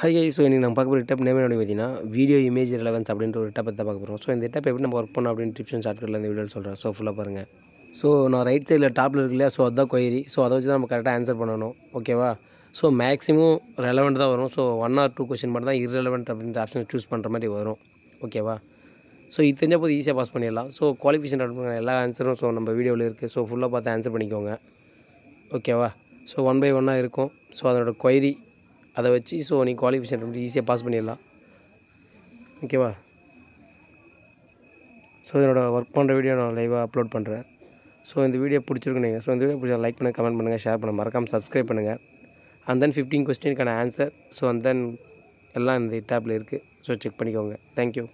high ஐ so இன்றைக்கி நம்ம பார்க்க போகிற டேப் நேம் அப்படின்னு பார்த்தீங்கன்னா வீடியோ இமேஜ் ரிலவன்ஸ் அப்படின்ற ஒரு டப்பை பார்க்க போகிறோம் ஸோ இந்த டப் எப்படி நம்ம ஒர்க் பண்ணோம் அப்படின்னு டிப்ஷன் ஷார்ட்கட்டில் இந்த வீடியோ சொல்கிறேன் ஸோ ஃபுல்லாக பாருங்கள் ஸோ நான் ரைட் சைடில் டாப்பில் இருக்கு இல்லையா ஸோ அதுதான் கொயரி ஸோ அதை வச்சு தான் நம்ம கரெக்டாக ஆன்சர் பண்ணணும் ஓகேவா ஸோ மேக்ஸிமம் ரெலவெண்ட் தான் வரும் so one or two question மட்டும் தான் இரலவெண்ட் அப்படின்ற ஆப்ஷன் சூஸ் பண்ணுற மாதிரி வரும் ஓகேவா ஸோ இது தெரிஞ்சால் போது ஈஸியாக பாஸ் பண்ணிடலாம் ஸோ குவாலிஃபிகேஷன் பண்ணுற எல்லா ஆன்சரும் ஸோ நம்ம வீடியோவில் இருக்குது ஸோ ஃபுல்லாக பார்த்து ஆன்சர் பண்ணிக்கோங்க ஓகேவா ஸோ ஒன் பை ஒன்னாக இருக்கும் ஸோ அதனோட கொயரி அதை வச்சு ஸோ நீ குவாலிஃபிகேஷன் ரொம்ப ஈஸியாக பாஸ் பண்ணிடலாம் ஓகேவா ஸோ என்னோடய ஒர்க் பண்ணுற வீடியோ நான் லைவாக அப்லோட் பண்ணுறேன் ஸோ இந்த வீடியோ பிடிச்சிருக்கு நீங்கள் ஸோ இந்த வீடியோ பிடிச்சா லைக் பண்ணுங்கள் கமெண்ட் பண்ணுங்கள் ஷேர் பண்ணுங்கள் மறக்காமல் சப்ஸ்கிரைப் பண்ணுங்கள் அண்ட் தென் ஃபிஃப்டீன் கொஸ்டினுக்கான ஆன்சர் ஸோ அந்த தென் எல்லாம் இந்த டேப்பில் இருக்குது ஸோ செக் பண்ணிக்கோங்க தேங்க்யூ